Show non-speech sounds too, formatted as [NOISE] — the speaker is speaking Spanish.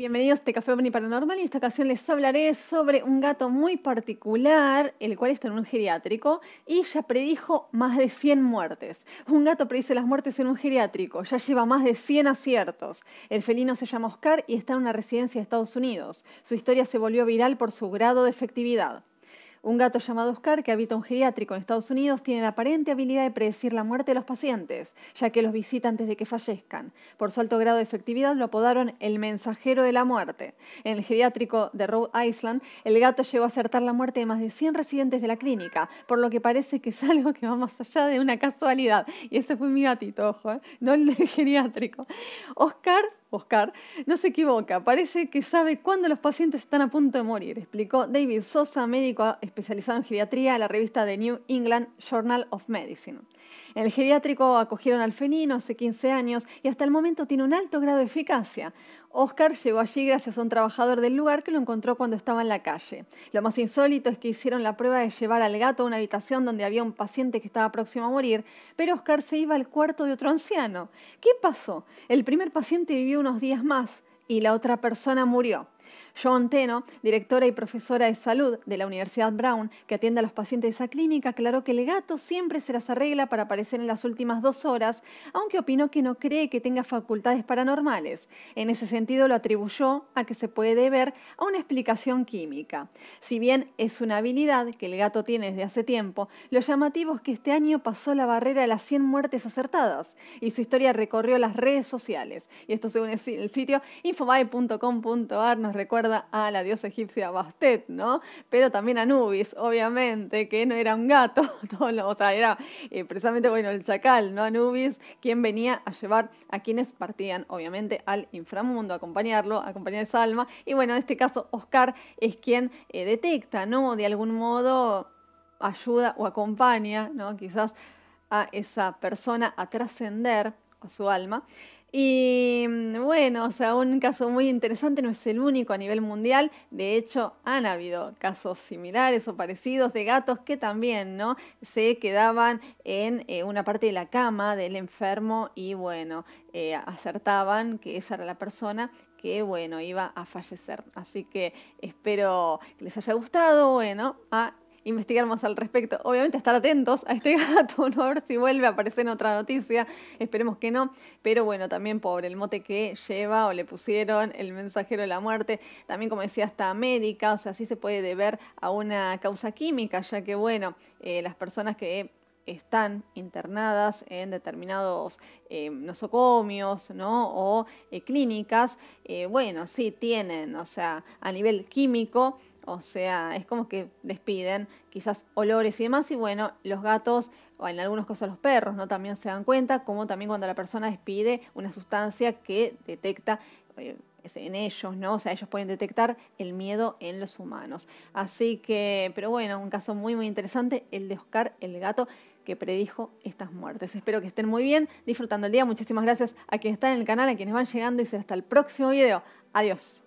Bienvenidos a este Café Omni Paranormal y en esta ocasión les hablaré sobre un gato muy particular, el cual está en un geriátrico y ya predijo más de 100 muertes. Un gato predice las muertes en un geriátrico, ya lleva más de 100 aciertos. El felino se llama Oscar y está en una residencia de Estados Unidos. Su historia se volvió viral por su grado de efectividad. Un gato llamado Oscar, que habita un geriátrico en Estados Unidos, tiene la aparente habilidad de predecir la muerte de los pacientes, ya que los visita antes de que fallezcan. Por su alto grado de efectividad lo apodaron el mensajero de la muerte. En el geriátrico de Rhode Island, el gato llegó a acertar la muerte de más de 100 residentes de la clínica, por lo que parece que es algo que va más allá de una casualidad. Y ese fue mi gatito, ojo, ¿eh? no el del geriátrico. Oscar Oscar, no se equivoca. Parece que sabe cuándo los pacientes están a punto de morir, explicó David Sosa, médico especializado en geriatría, a la revista The New England Journal of Medicine. En el geriátrico acogieron al fenino hace 15 años y hasta el momento tiene un alto grado de eficacia. Oscar llegó allí gracias a un trabajador del lugar que lo encontró cuando estaba en la calle. Lo más insólito es que hicieron la prueba de llevar al gato a una habitación donde había un paciente que estaba próximo a morir, pero Oscar se iba al cuarto de otro anciano. ¿Qué pasó? El primer paciente vivió unos días más y la otra persona murió. John Teno, directora y profesora de salud de la Universidad Brown, que atiende a los pacientes de esa clínica, aclaró que el gato siempre se las arregla para aparecer en las últimas dos horas, aunque opinó que no cree que tenga facultades paranormales. En ese sentido lo atribuyó a que se puede deber a una explicación química. Si bien es una habilidad que el gato tiene desde hace tiempo, lo llamativo es que este año pasó la barrera de las 100 muertes acertadas y su historia recorrió las redes sociales. Y esto según el sitio infobae.com.ar nos recuerda a la diosa egipcia Bastet, ¿no? Pero también a Anubis, obviamente, que no era un gato, [LAUGHS] o sea, era eh, precisamente, bueno, el chacal, ¿no? Anubis, quien venía a llevar a quienes partían, obviamente, al inframundo, a acompañarlo, a acompañar esa alma. Y bueno, en este caso, Oscar es quien eh, detecta, ¿no? De algún modo ayuda o acompaña, ¿no? Quizás a esa persona a trascender a su alma. Y mm, bueno, o sea, un caso muy interesante, no es el único a nivel mundial. De hecho, han habido casos similares o parecidos de gatos que también, ¿no? Se quedaban en eh, una parte de la cama del enfermo y bueno, eh, acertaban que esa era la persona que bueno, iba a fallecer. Así que espero que les haya gustado. Bueno, a investigar más al respecto. Obviamente estar atentos a este [LAUGHS] gato, a ver si vuelve a aparecer en otra noticia, esperemos que no, pero bueno, también por el mote que lleva o le pusieron el mensajero de la muerte, también como decía, hasta médica, o sea, sí se puede deber a una causa química, ya que bueno, eh, las personas que están internadas en determinados eh, nosocomios o eh, clínicas, eh, bueno, sí tienen, o sea, a nivel químico, o sea, es como que despiden quizás olores y demás, y bueno, los gatos o en algunos casos los perros, ¿no? También se dan cuenta, como también cuando la persona despide una sustancia que detecta en ellos, ¿no? O sea, ellos pueden detectar el miedo en los humanos. Así que, pero bueno, un caso muy, muy interesante, el de Oscar el gato que predijo estas muertes. Espero que estén muy bien, disfrutando el día. Muchísimas gracias a quienes están en el canal, a quienes van llegando y será hasta el próximo video. Adiós.